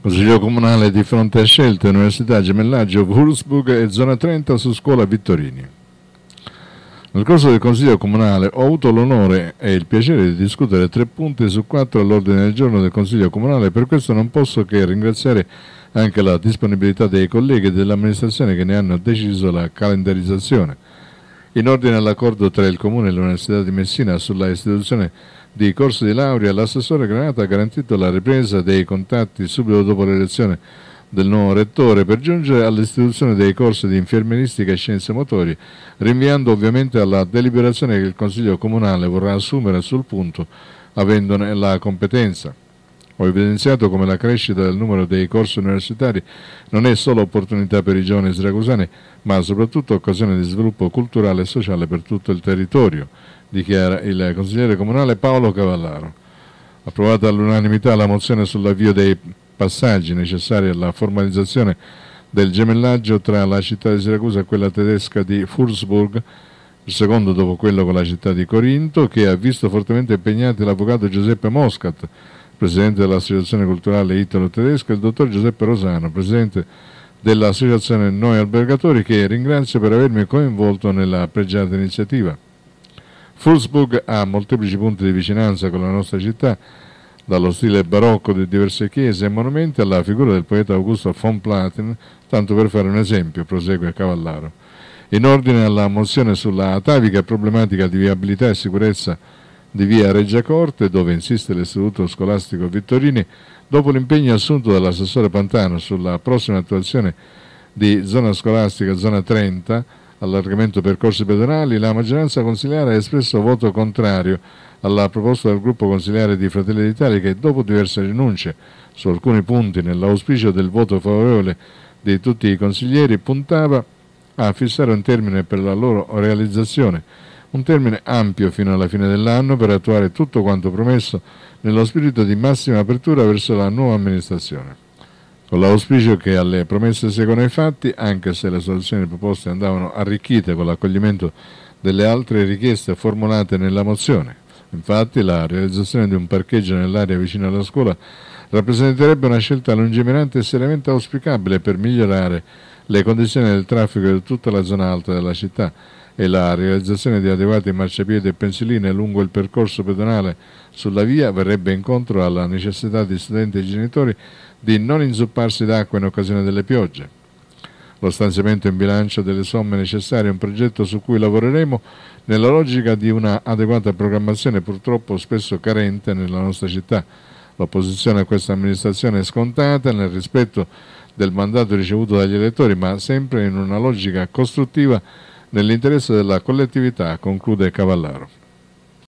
Consiglio Comunale di fronte a scelte, Università Gemellaggio Wurzburg e Zona 30 su Scuola Vittorini. Nel corso del Consiglio Comunale ho avuto l'onore e il piacere di discutere tre punti su quattro all'ordine del giorno del Consiglio Comunale, per questo non posso che ringraziare anche la disponibilità dei colleghi dell'amministrazione che ne hanno deciso la calendarizzazione in ordine all'accordo tra il Comune e l'Università di Messina sulla istituzione di corsi di laurea, l'assessore Granata ha garantito la ripresa dei contatti subito dopo l'elezione del nuovo rettore per giungere all'istituzione dei corsi di infermieristica e scienze motorie, rinviando ovviamente alla deliberazione che il Consiglio Comunale vorrà assumere sul punto avendone la competenza. Ho evidenziato come la crescita del numero dei corsi universitari non è solo opportunità per i giovani siracusani, ma soprattutto occasione di sviluppo culturale e sociale per tutto il territorio, dichiara il consigliere comunale Paolo Cavallaro. Approvata all'unanimità la mozione sull'avvio dei passaggi necessari alla formalizzazione del gemellaggio tra la città di Siracusa e quella tedesca di Würzburg, il secondo dopo quello con la città di Corinto, che ha visto fortemente impegnati l'avvocato Giuseppe Moscat, presidente dell'Associazione Culturale Italo-Tedesca, e il dottor Giuseppe Rosano, presidente dell'Associazione Noi Albergatori, che ringrazio per avermi coinvolto nella pregiata iniziativa. Fulsburg ha molteplici punti di vicinanza con la nostra città, dallo stile barocco di diverse chiese e monumenti alla figura del poeta Augusto von Platin, tanto per fare un esempio, prosegue Cavallaro in ordine alla mozione sulla atavica problematica di viabilità e sicurezza di via Reggia Corte, dove insiste l'Istituto Scolastico Vittorini, dopo l'impegno assunto dall'assessore Pantano sulla prossima attuazione di zona scolastica zona 30, allargamento percorsi pedonali, la maggioranza consigliare ha espresso voto contrario alla proposta del gruppo consigliare di Fratelli d'Italia che dopo diverse rinunce su alcuni punti nell'auspicio del voto favorevole di tutti i consiglieri puntava a fissare un termine per la loro realizzazione, un termine ampio fino alla fine dell'anno per attuare tutto quanto promesso nello spirito di massima apertura verso la nuova amministrazione. Con l'auspicio che alle promesse seguano i fatti, anche se le soluzioni proposte andavano arricchite con l'accoglimento delle altre richieste formulate nella mozione. Infatti la realizzazione di un parcheggio nell'area vicino alla scuola rappresenterebbe una scelta lungimirante e seriamente auspicabile per migliorare le condizioni del traffico di tutta la zona alta della città e la realizzazione di adeguati marciapiedi e pensiline lungo il percorso pedonale sulla via verrebbe incontro alla necessità di studenti e genitori di non inzupparsi d'acqua in occasione delle piogge lo stanziamento in bilancio delle somme necessarie è un progetto su cui lavoreremo nella logica di una adeguata programmazione purtroppo spesso carente nella nostra città. L'opposizione a questa amministrazione è scontata nel rispetto del mandato ricevuto dagli elettori, ma sempre in una logica costruttiva nell'interesse della collettività, conclude Cavallaro.